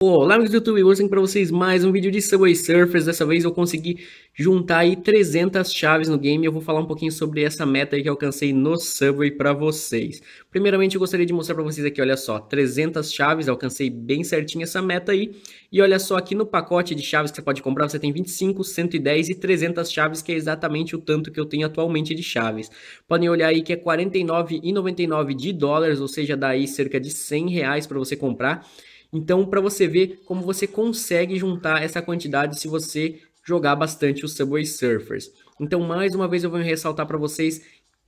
Olá amigos do YouTube, hoje eu para vocês mais um vídeo de Subway Surfers, dessa vez eu consegui juntar aí 300 chaves no game e eu vou falar um pouquinho sobre essa meta aí que eu alcancei no Subway para vocês. Primeiramente eu gostaria de mostrar para vocês aqui, olha só, 300 chaves, alcancei bem certinho essa meta aí e olha só aqui no pacote de chaves que você pode comprar, você tem 25, 110 e 300 chaves que é exatamente o tanto que eu tenho atualmente de chaves. Podem olhar aí que é 49,99 de dólares, ou seja, dá aí cerca de 100 reais para você comprar então, para você ver como você consegue juntar essa quantidade se você jogar bastante o Subway Surfers. Então, mais uma vez eu vou ressaltar para vocês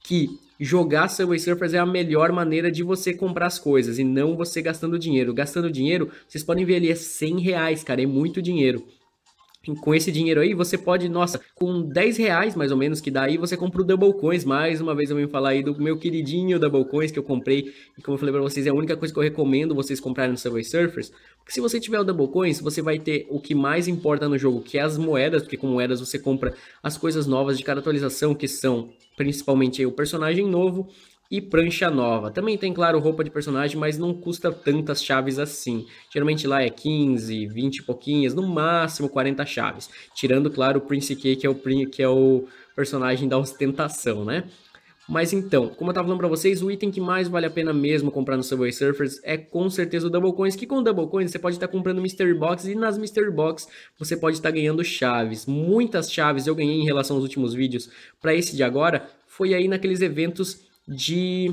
que jogar Subway Surfers é a melhor maneira de você comprar as coisas e não você gastando dinheiro. Gastando dinheiro, vocês podem ver ali, é 100 reais, cara, é muito dinheiro com esse dinheiro aí, você pode, nossa, com 10 reais mais ou menos que dá aí, você compra o Double Coins. Mais uma vez eu vim falar aí do meu queridinho Double Coins que eu comprei. E como eu falei para vocês, é a única coisa que eu recomendo vocês comprarem no Subway Surfers. Porque se você tiver o Double Coins, você vai ter o que mais importa no jogo, que é as moedas. Porque com moedas você compra as coisas novas de cada atualização, que são principalmente aí, o personagem novo, e prancha nova. Também tem, claro, roupa de personagem, mas não custa tantas chaves assim. Geralmente lá é 15, 20 e pouquinhas, no máximo 40 chaves. Tirando, claro, o Prince K, que é o, que é o personagem da ostentação, né? Mas então, como eu tava falando pra vocês, o item que mais vale a pena mesmo comprar no Subway Surfers é com certeza o Double Coins, que com o Double Coins você pode estar tá comprando Mystery Box e nas Mystery Box você pode estar tá ganhando chaves. Muitas chaves eu ganhei em relação aos últimos vídeos para esse de agora, foi aí naqueles eventos de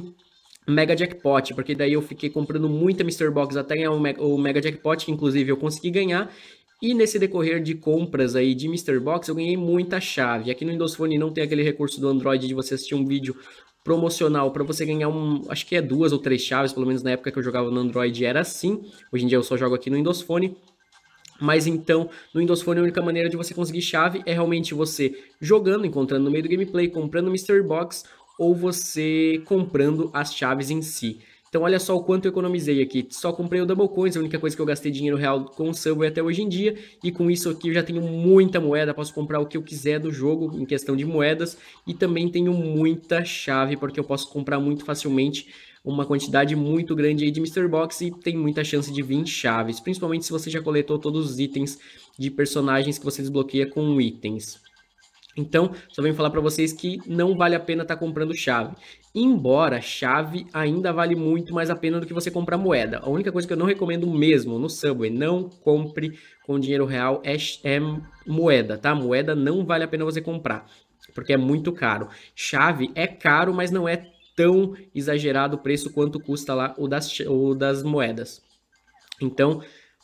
Mega Jackpot, porque daí eu fiquei comprando muita Mr. Box até ganhar o Mega Jackpot, que inclusive eu consegui ganhar. E nesse decorrer de compras aí de Mr. Box, eu ganhei muita chave. Aqui no Windows Phone não tem aquele recurso do Android de você assistir um vídeo promocional para você ganhar um, acho que é duas ou três chaves, pelo menos na época que eu jogava no Android era assim. Hoje em dia eu só jogo aqui no Windows Phone. Mas então, no Windows Phone, a única maneira de você conseguir chave é realmente você jogando, encontrando no meio do gameplay, comprando Mr. Box ou você comprando as chaves em si. Então olha só o quanto eu economizei aqui. Só comprei o Double Coins, a única coisa que eu gastei dinheiro real com o Subway até hoje em dia. E com isso aqui eu já tenho muita moeda, posso comprar o que eu quiser do jogo em questão de moedas. E também tenho muita chave, porque eu posso comprar muito facilmente uma quantidade muito grande aí de Mr. Box e tem muita chance de vir chaves. Principalmente se você já coletou todos os itens de personagens que você desbloqueia com itens. Então, só vim falar para vocês que não vale a pena estar tá comprando chave. Embora chave ainda vale muito mais a pena do que você comprar moeda. A única coisa que eu não recomendo mesmo no Subway, não compre com dinheiro real é, é moeda, tá? Moeda não vale a pena você comprar, porque é muito caro. Chave é caro, mas não é tão exagerado o preço quanto custa lá o das, o das moedas. Então,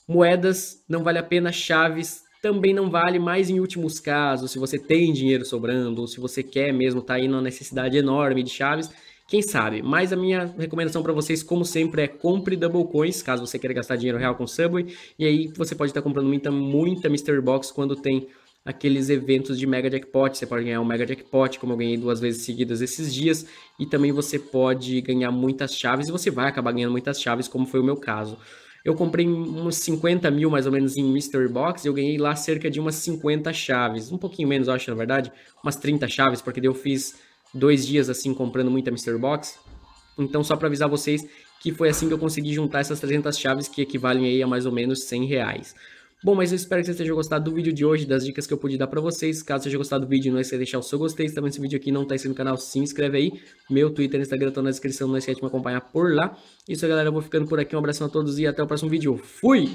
moedas não vale a pena, chaves também não vale mais em últimos casos, se você tem dinheiro sobrando, ou se você quer mesmo, tá aí numa necessidade enorme de chaves, quem sabe? Mas a minha recomendação para vocês, como sempre, é compre Double Coins, caso você queira gastar dinheiro real com Subway, e aí você pode estar tá comprando muita, muita Mystery Box quando tem aqueles eventos de Mega Jackpot, você pode ganhar um Mega Jackpot, como eu ganhei duas vezes seguidas esses dias, e também você pode ganhar muitas chaves, e você vai acabar ganhando muitas chaves, como foi o meu caso eu comprei uns 50 mil mais ou menos em Mystery Box e eu ganhei lá cerca de umas 50 chaves, um pouquinho menos, eu acho, na verdade, umas 30 chaves, porque eu fiz dois dias assim comprando muita Mystery Box. Então, só para avisar vocês que foi assim que eu consegui juntar essas 300 chaves que equivalem aí a mais ou menos 100 reais. Bom, mas eu espero que vocês tenham gostado do vídeo de hoje, das dicas que eu pude dar para vocês. Caso tenham gostado do vídeo, não esqueça de deixar o seu gostei. Se também esse vídeo aqui não tá inscrito no canal, se inscreve aí. Meu Twitter e Instagram estão na descrição, não esquece de me acompanhar por lá. É isso aí, galera, eu vou ficando por aqui. Um abraço a todos e até o próximo vídeo. Fui!